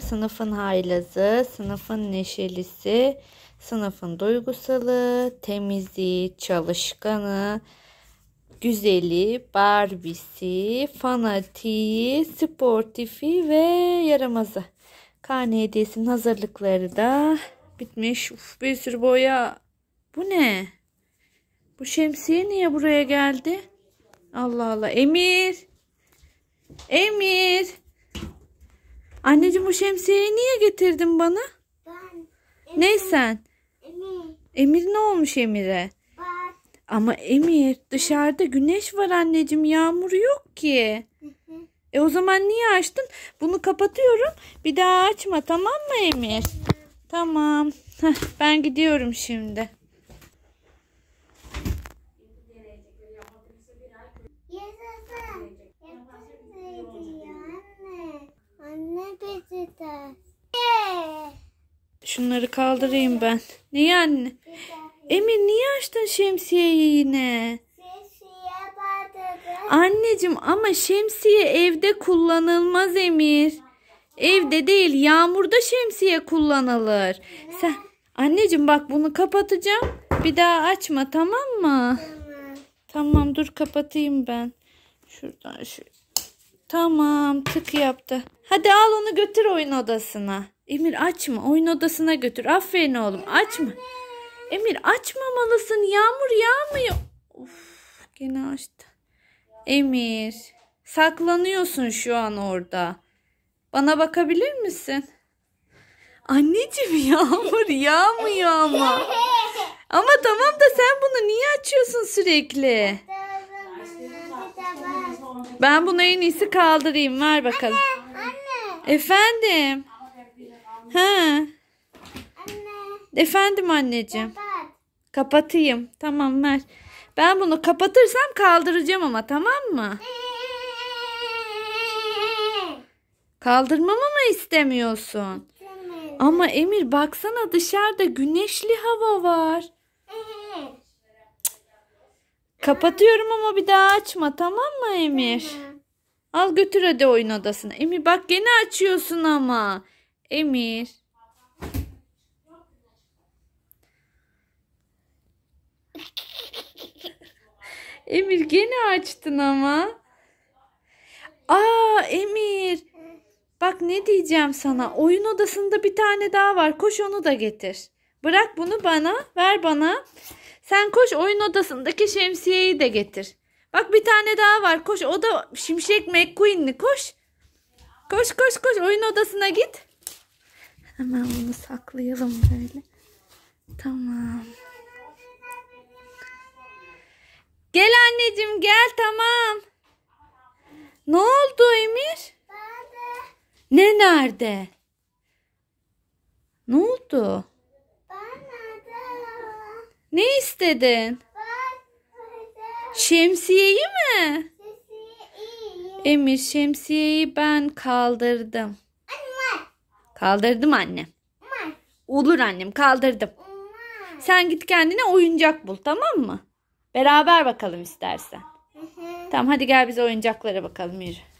Sınıfın haylazı, sınıfın neşelisi, sınıfın duygusalı, temizliği, çalışkanı, güzeli, barbisi, fanatiği, sportifi ve yaramazı. Karne hediyesinin hazırlıkları da bitmiş. Uf, bir sürü boya. Bu ne? Bu şemsiye niye buraya geldi? Allah Allah. Emir. Emir. Anneciğim bu şemsiyeyi niye getirdin bana? Ben. Ney sen? Emir. Emir ne olmuş Emir'e? Ama Emir dışarıda güneş var anneciğim yağmur yok ki. Hı hı. E o zaman niye açtın? Bunu kapatıyorum. Bir daha açma tamam mı Emir? Hı. Tamam. Heh, ben gidiyorum şimdi. Şunları kaldırayım ben. Niye anne? Emir niye açtın şemsiyeyi yine? Anneciğim ama şemsiye evde kullanılmaz Emir. Evde değil yağmurda şemsiye kullanılır. Sen anneciğim bak bunu kapatacağım. Bir daha açma tamam mı? Tamam dur kapatayım ben. Şuradan şöyle. Tamam tık yaptı. Hadi al onu götür oyun odasına. Emir açma oyun odasına götür. Aferin oğlum açma. Emir açmamalısın yağmur yağmıyor. Of gene açtı. Emir saklanıyorsun şu an orada. Bana bakabilir misin? Anneciğim yağmur yağmıyor ama. Ama tamam da sen bunu niye açıyorsun sürekli? Ben bunu en iyisi kaldırayım. Ver bakalım. Anne, anne. Efendim. Ha. Anne. Efendim anneciğim. Kapat. Kapatayım. Tamam ver. Ben bunu kapatırsam kaldıracağım ama tamam mı? Kaldırmamı mı istemiyorsun? Ama Emir baksana dışarıda güneşli hava var. Kapatıyorum ama bir daha açma tamam mı Emir? Tamam. Al götür hadi oyun odasına. Emir bak gene açıyorsun ama. Emir. Emir gene açtın ama. Aa Emir. Bak ne diyeceğim sana. Oyun odasında bir tane daha var. Koş onu da getir. Bırak bunu bana, ver bana. Sen koş oyun odasındaki şemsiyeyi de getir. Bak bir tane daha var. Koş o da Şimşek McQueen'li. Koş. Koş koş koş oyun odasına git. Hemen bunu saklayalım böyle. Tamam. Gel anneciğim gel tamam. Ne oldu Emir? Ne nerede? Ne oldu? Ne istedin? Şemsiyeyi mi? Emir şemsiyeyi ben kaldırdım. Kaldırdım anne. Olur annem kaldırdım. Sen git kendine oyuncak bul tamam mı? Beraber bakalım istersen. Tamam hadi gel biz oyuncaklara bakalım yürü.